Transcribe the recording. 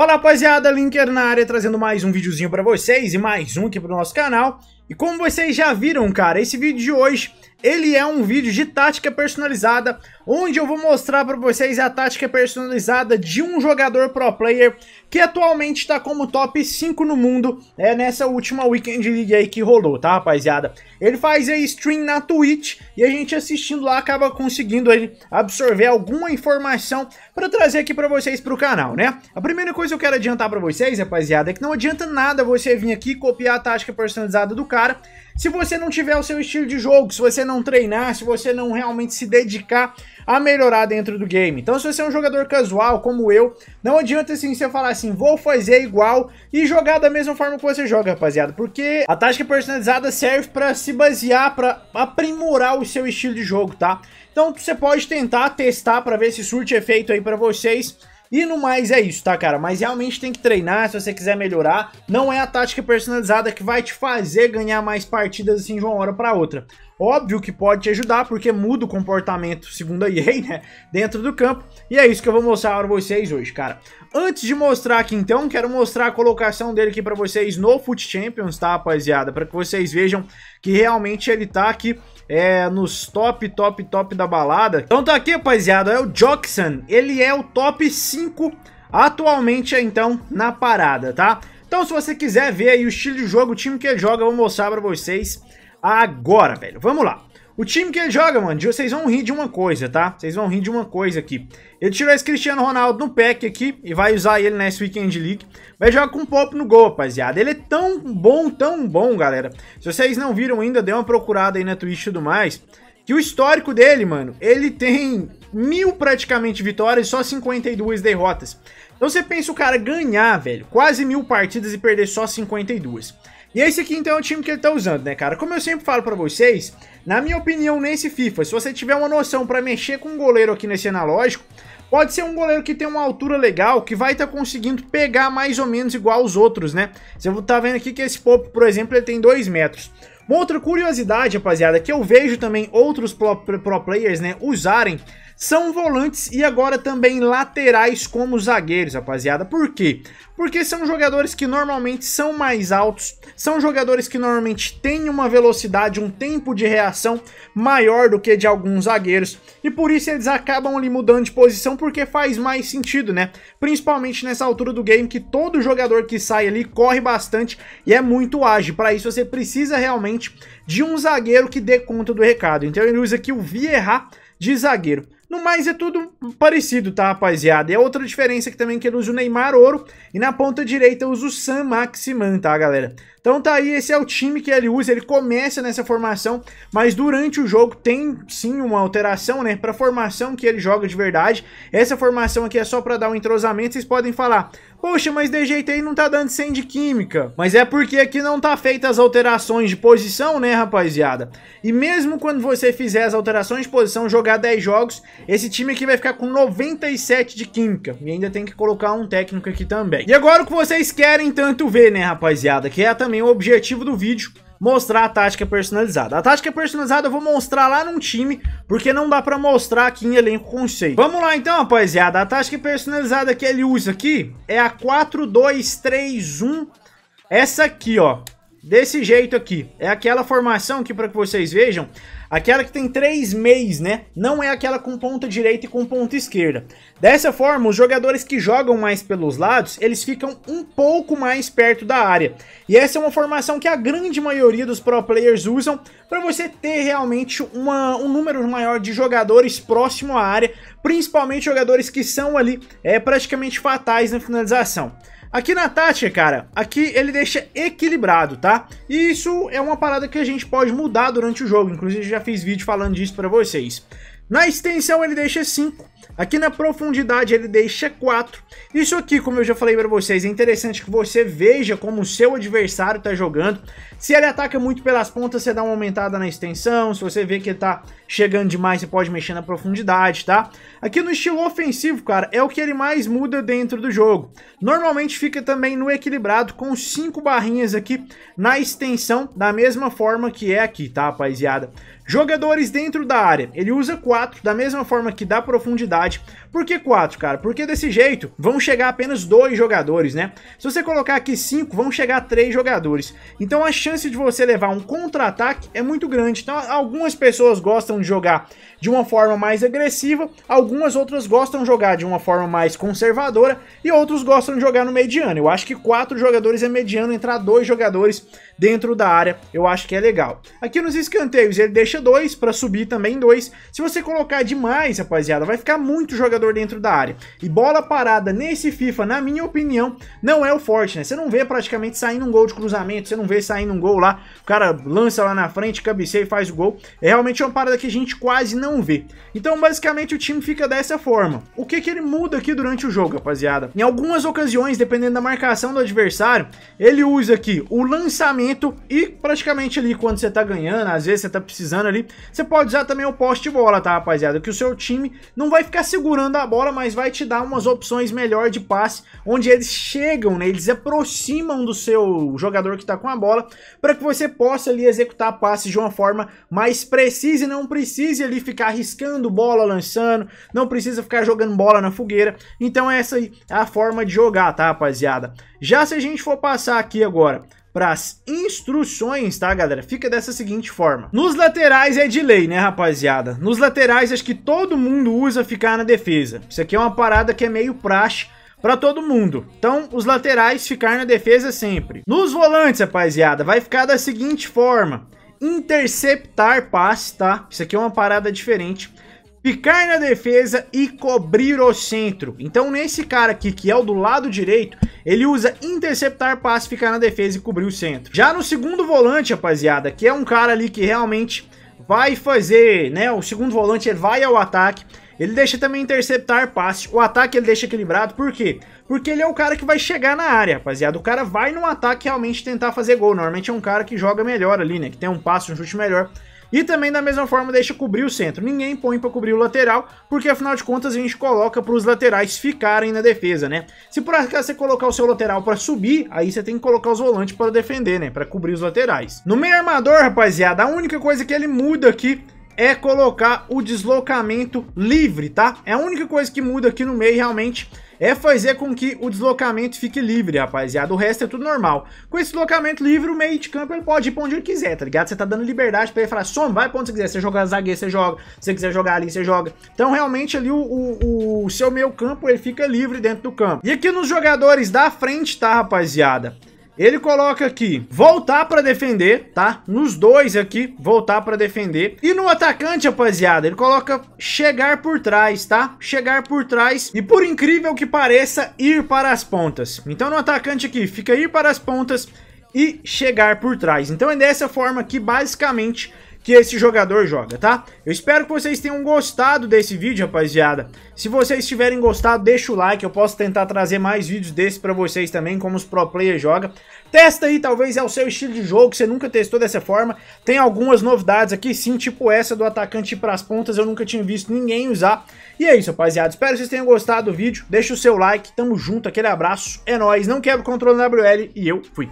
Fala rapaziada, Linker na área trazendo mais um videozinho para vocês e mais um aqui pro nosso canal. E como vocês já viram, cara, esse vídeo de hoje, ele é um vídeo de tática personalizada, onde eu vou mostrar para vocês a tática personalizada de um jogador pro player que atualmente está como top 5 no mundo é, nessa última Weekend League aí que rolou, tá, rapaziada? Ele faz aí stream na Twitch e a gente assistindo lá acaba conseguindo ele absorver alguma informação para trazer aqui para vocês pro canal, né? A primeira coisa que eu quero adiantar para vocês, rapaziada, é que não adianta nada você vir aqui copiar a tática personalizada do cara cara. Se você não tiver o seu estilo de jogo, se você não treinar, se você não realmente se dedicar a melhorar dentro do game. Então, se você é um jogador casual, como eu, não adianta assim você falar assim, vou fazer igual e jogar da mesma forma que você joga, rapaziada. Porque a tática personalizada serve para se basear, para aprimorar o seu estilo de jogo, tá? Então, você pode tentar testar para ver se surte efeito aí para vocês e no mais é isso, tá, cara? Mas realmente tem que treinar se você quiser melhorar. Não é a tática personalizada que vai te fazer ganhar mais partidas assim de uma hora para outra. Óbvio que pode te ajudar, porque muda o comportamento, segundo a EA, né? Dentro do campo. E é isso que eu vou mostrar para vocês hoje, cara. Antes de mostrar aqui, então, quero mostrar a colocação dele aqui para vocês no Foot Champions, tá, rapaziada? Para que vocês vejam que realmente ele tá aqui é, nos top, top, top da balada. Então tá aqui, rapaziada, é o Joxan, ele é o top 5 atualmente, então, na parada, tá? Então se você quiser ver aí o estilo de jogo, o time que ele joga, eu vou mostrar pra vocês agora, velho. Vamos lá. O time que ele joga, mano, vocês vão rir de uma coisa, tá? Vocês vão rir de uma coisa aqui. Ele tirou esse Cristiano Ronaldo no pack aqui e vai usar ele nesse Weekend League. Vai jogar com o Pop no gol, rapaziada. Ele é tão bom, tão bom, galera. Se vocês não viram ainda, dê uma procurada aí na Twitch e tudo mais. Que o histórico dele, mano, ele tem mil praticamente vitórias e só 52 derrotas. Então você pensa o cara ganhar, velho, quase mil partidas e perder só 52. E esse aqui então é o time que ele tá usando, né, cara? Como eu sempre falo pra vocês, na minha opinião, nesse FIFA, se você tiver uma noção pra mexer com um goleiro aqui nesse analógico, pode ser um goleiro que tem uma altura legal, que vai estar tá conseguindo pegar mais ou menos igual os outros, né? Você tá vendo aqui que esse pop por exemplo, ele tem 2 metros. Uma outra curiosidade, rapaziada, que eu vejo também outros pro, pro players, né, usarem são volantes e agora também laterais como zagueiros, rapaziada. Por quê? Porque são jogadores que normalmente são mais altos, são jogadores que normalmente têm uma velocidade, um tempo de reação maior do que de alguns zagueiros, e por isso eles acabam ali mudando de posição porque faz mais sentido, né? Principalmente nessa altura do game que todo jogador que sai ali corre bastante e é muito ágil. Para isso você precisa realmente de um zagueiro que dê conta do recado. Então ele usa aqui o Vieira de zagueiro. No mais, é tudo parecido, tá, rapaziada? E a outra diferença é que também que ele usa o Neymar Ouro e na ponta direita usa o Sam Maximan, tá, galera? Então tá aí, esse é o time que ele usa, ele começa nessa formação, mas durante o jogo tem sim uma alteração, né, pra formação que ele joga de verdade. Essa formação aqui é só pra dar um entrosamento, vocês podem falar, Poxa, mas de jeito aí não tá dando 100 de química. Mas é porque aqui não tá feitas as alterações de posição, né, rapaziada? E mesmo quando você fizer as alterações de posição, jogar 10 jogos, esse time aqui vai ficar com 97 de química. E ainda tem que colocar um técnico aqui também. E agora o que vocês querem tanto ver, né, rapaziada? Que é também o objetivo do vídeo mostrar a tática personalizada. A tática personalizada eu vou mostrar lá num time, porque não dá pra mostrar aqui em elenco conceito. Vamos lá então, rapaziada. A tática personalizada que ele usa aqui é a 4-2-3-1. Essa aqui, ó desse jeito aqui. É aquela formação aqui para que vocês vejam, aquela que tem três meios, né? Não é aquela com ponta direita e com ponta esquerda. Dessa forma, os jogadores que jogam mais pelos lados, eles ficam um pouco mais perto da área. E essa é uma formação que a grande maioria dos pro players usam para você ter realmente uma, um número maior de jogadores próximo à área, principalmente jogadores que são ali é, praticamente fatais na finalização. Aqui na Tati, cara, aqui ele deixa equilibrado, tá? E isso é uma parada que a gente pode mudar durante o jogo, inclusive já fiz vídeo falando disso pra vocês. Na extensão ele deixa 5 Aqui na profundidade ele deixa 4. Isso aqui, como eu já falei para vocês, é interessante que você veja como o seu adversário está jogando. Se ele ataca muito pelas pontas, você dá uma aumentada na extensão. Se você vê que ele tá chegando demais, você pode mexer na profundidade, tá? Aqui no estilo ofensivo, cara, é o que ele mais muda dentro do jogo. Normalmente fica também no equilibrado com 5 barrinhas aqui na extensão, da mesma forma que é aqui, tá, rapaziada? Jogadores dentro da área, ele usa 4, da mesma forma que dá profundidade. Por que 4, cara? Porque desse jeito vão chegar apenas 2 jogadores, né? Se você colocar aqui 5, vão chegar 3 jogadores. Então a chance de você levar um contra-ataque é muito grande. Então algumas pessoas gostam de jogar de uma forma mais agressiva, algumas outras gostam de jogar de uma forma mais conservadora e outros gostam de jogar no mediano. Eu acho que 4 jogadores é mediano, entrar 2 jogadores dentro da área eu acho que é legal. Aqui nos escanteios ele deixa mexer dois, para subir também dois. Se você colocar demais, rapaziada, vai ficar muito jogador dentro da área. E bola parada nesse FIFA, na minha opinião, não é o forte, né? Você não vê praticamente saindo um gol de cruzamento, você não vê saindo um gol lá, o cara lança lá na frente, cabeceia e faz o gol. É realmente uma parada que a gente quase não vê. Então, basicamente, o time fica dessa forma. O que que ele muda aqui durante o jogo, rapaziada? Em algumas ocasiões, dependendo da marcação do adversário, ele usa aqui o lançamento e praticamente ali quando você tá ganhando, às vezes você tá precisando ali. Você pode usar também o poste bola, tá, rapaziada? Que o seu time não vai ficar segurando a bola, mas vai te dar umas opções melhor de passe, onde eles chegam, né? Eles aproximam do seu jogador que tá com a bola, para que você possa ali executar passe de uma forma mais precisa e não precise ali ficar arriscando bola, lançando, não precisa ficar jogando bola na fogueira. Então essa aí é a forma de jogar, tá, rapaziada? Já se a gente for passar aqui agora para as instruções, tá, galera? Fica dessa seguinte forma. Nos laterais é de lei, né, rapaziada? Nos laterais acho que todo mundo usa ficar na defesa. Isso aqui é uma parada que é meio praxe para todo mundo. Então, os laterais ficar na defesa sempre. Nos volantes, rapaziada, vai ficar da seguinte forma. Interceptar passe, tá? Isso aqui é uma parada diferente Ficar na defesa e cobrir o centro. Então nesse cara aqui, que é o do lado direito, ele usa interceptar passe, ficar na defesa e cobrir o centro. Já no segundo volante, rapaziada, que é um cara ali que realmente vai fazer, né, o segundo volante ele vai ao ataque, ele deixa também interceptar passe. O ataque ele deixa equilibrado, por quê? Porque ele é o cara que vai chegar na área, rapaziada. O cara vai no ataque realmente tentar fazer gol. Normalmente é um cara que joga melhor ali, né? Que tem um passo, um chute melhor. E também da mesma forma deixa cobrir o centro. Ninguém põe para cobrir o lateral, porque afinal de contas a gente coloca para os laterais ficarem na defesa, né? Se por acaso você colocar o seu lateral para subir, aí você tem que colocar os volantes para defender, né? Para cobrir os laterais. No meio armador, rapaziada, a única coisa que ele muda aqui é colocar o deslocamento livre, tá? É a única coisa que muda aqui no meio realmente é fazer com que o deslocamento fique livre, rapaziada. O resto é tudo normal. Com esse deslocamento livre, o meio de campo ele pode ir pra onde ele quiser, tá ligado? Você tá dando liberdade pra ele falar, som, vai pra onde você quiser. Você joga zagueiro, você joga. Se você quiser jogar ali, você joga. Então, realmente, ali o, o, o seu meio campo, ele fica livre dentro do campo. E aqui nos jogadores da frente, tá, rapaziada? Ele coloca aqui, voltar para defender, tá? Nos dois aqui, voltar para defender. E no atacante, rapaziada, ele coloca chegar por trás, tá? Chegar por trás e, por incrível que pareça, ir para as pontas. Então no atacante aqui, fica ir para as pontas e chegar por trás. Então é dessa forma que, basicamente, que esse jogador joga, tá? Eu espero que vocês tenham gostado desse vídeo, rapaziada. Se vocês tiverem gostado, deixa o like, eu posso tentar trazer mais vídeos desses pra vocês também, como os pro players jogam. Testa aí, talvez é o seu estilo de jogo, que você nunca testou dessa forma. Tem algumas novidades aqui sim, tipo essa do atacante pras pontas, eu nunca tinha visto ninguém usar. E é isso, rapaziada. Espero que vocês tenham gostado do vídeo. Deixa o seu like, tamo junto, aquele abraço, é nóis. Não quebra o controle na WL e eu fui.